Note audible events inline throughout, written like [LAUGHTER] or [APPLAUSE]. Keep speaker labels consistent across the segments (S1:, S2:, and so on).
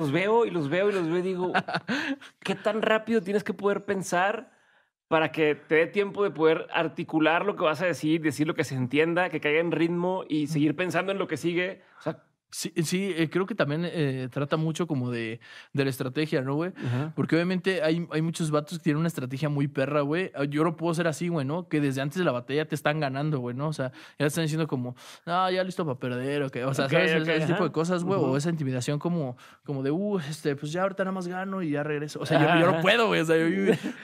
S1: los veo y los veo y los veo y digo, [LAUGHS] ¿qué tan rápido tienes que poder pensar para que te dé tiempo de poder articular lo que vas a decir, decir lo que se entienda, que caiga en
S2: ritmo y seguir pensando en lo que sigue? O sea, Sí, sí eh, creo que también eh, trata mucho como de, de la estrategia, ¿no, güey? Porque obviamente hay, hay, muchos vatos que tienen una estrategia muy perra, güey. Ah, yo no puedo ser así, güey, ¿no? Que desde antes de la batalla te están ganando, güey, ¿no? O sea, ya están diciendo como, ah, ya listo para perder, o que, o sea, ese, tipo de cosas, güey, o esa intimidación como, como de, uh, este, pues ya ahorita nada más gano y ya regreso. O sea, yo, no puedo, güey, o sea, yo,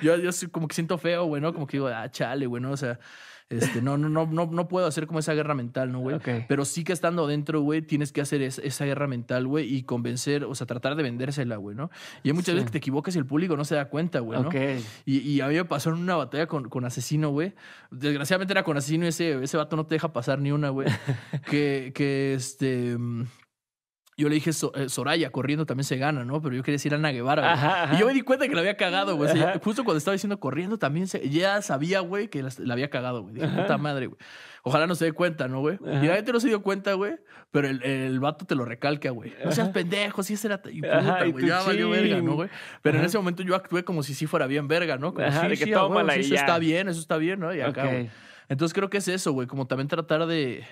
S2: yo, [LAUGHS] yo, como que siento feo, güey, ¿no? Como que digo, ah, chale, güey, ¿no? O sea, este, no, no, no, no, no puedo hacer como esa guerra mental, ¿no, güey? Pero sí que estando dentro, güey, tienes que hacer esa guerra mental, güey, y convencer, o sea, tratar de vendérsela, güey, ¿no? Y hay muchas veces que te equivoques y el público no se da cuenta, güey, ¿no? Y, a mí me pasó en una batalla con, Asesino, güey. Desgraciadamente era con Asesino ese, ese vato no te deja pasar ni una, güey. [LAUGHS] que, que este... Mm, yo le dije eh, Soraya, corriendo también se gana, ¿no? Pero yo quería decir Ana Guevara. Y yo me di cuenta que la había cagado, güey. justo cuando estaba diciendo corriendo también se, ya sabía, güey, que la, había cagado, güey. Dije, puta madre, güey. Ojalá no se dé cuenta, ¿no, güey? Y la gente no se dio cuenta, güey. Pero el, el, vato te lo recalca, güey. No seas pendejo, si ese era. puta, güey. Ya valió verga, ¿no, güey? Pero en ese momento yo actué como si sí fuera bien verga, ¿no? Como si sí, eso está bien, eso está bien, ¿no? Y acá, Entonces creo que es eso, güey. Como también tratar de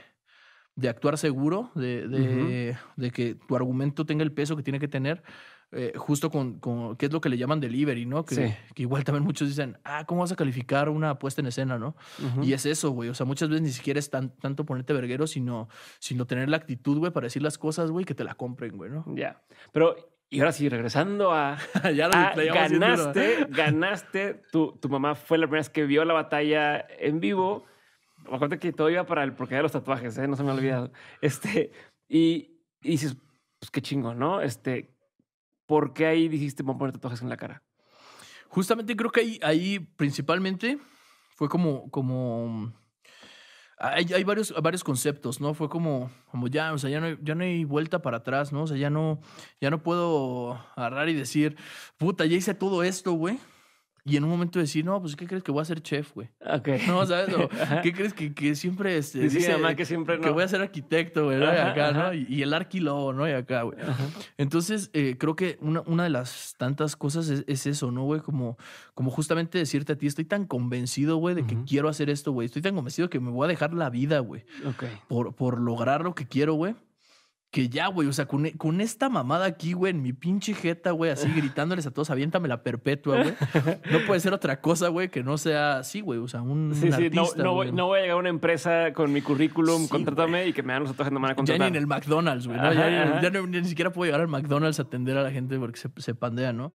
S2: de actuar seguro, de, de, que tu argumento tenga el peso que tiene que tener, eh, justo con, con qué es lo que le llaman delivery, ¿no? Que, igual también muchos dicen, ah, ¿cómo vas a calificar una puesta en escena, no? Y es eso, güey. O sea, muchas veces ni siquiera es tanto ponerte verguero, sino, sino tener la actitud, güey, para decir las cosas, güey, que te la compren, güey, ¿no? Ya. Pero y ahora sí, regresando a. [LAUGHS]
S1: ya lo ganaste, ganaste. Tu, tu, mamá fue la primera vez que vio la batalla en vivo. Acuérdate que todo iba para el porqué de los tatuajes, ¿eh? no se me ha olvidado. Este, y, y dices, pues qué chingo, ¿no? Este,
S2: ¿por qué ahí dijiste, vamos a poner tatuajes en la cara? Justamente creo que ahí, ahí principalmente fue como, como, hay, varios, varios conceptos, ¿no? Fue como, como ya, o sea, ya no, hay, ya no hay vuelta para atrás, ¿no? O sea, ya no, ya no puedo agarrar y decir, puta, ya hice todo esto, güey y en un momento decir, no, pues, ¿qué crees que voy a ser chef, güey? Ok. [LAUGHS] No, ¿sabes? [LAUGHS] ¿Qué crees que, siempre este, que siempre Que voy a ser arquitecto, güey, y acá, ¿no? Y, el arquilo, ¿no? Y acá, güey. Entonces, eh, creo que una, de las tantas cosas es, eso, ¿no, güey? Como, como justamente decirte a ti, estoy tan convencido, güey, de que quiero hacer esto, güey. Estoy tan convencido que me voy a dejar la vida, güey. Ok. Por, por lograr lo que quiero, güey que ya, güey, o sea, con, esta mamada aquí, güey, en mi pinche jeta, güey, así [LAUGHS] gritándoles a todos, aviéntame la perpetua, güey. No puede ser otra cosa, güey, que no sea así, güey, o sea, un sí, artista, sí. No, no, voy, no, voy, a
S1: llegar a una empresa con mi currículum, contrátame y que me dan los tatuajes, de me van a contratar. Ya ni en el McDonald's, güey, ¿no? ya,
S2: ni siquiera puedo llegar al McDonald's a atender a la gente porque se, se pandea, ¿no?